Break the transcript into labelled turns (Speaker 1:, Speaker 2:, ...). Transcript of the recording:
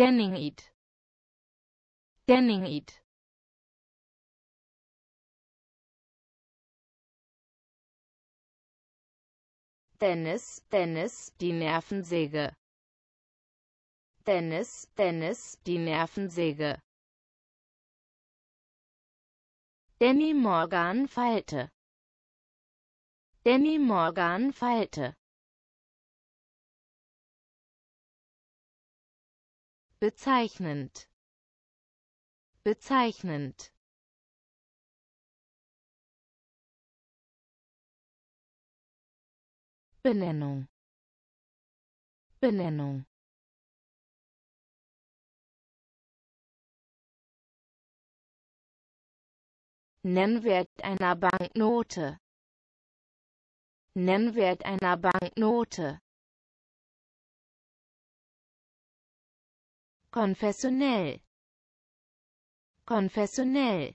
Speaker 1: Denning eat. Denning it.
Speaker 2: Dennis, Dennis, die Nervensäge. Dennis, Dennis, die Nervensäge. Danny Morgan feilte. Danny Morgan
Speaker 1: feilte. bezeichnend bezeichnend Benennung Benennung Nennwert einer Banknote Nennwert einer Banknote konfessionell konfessionell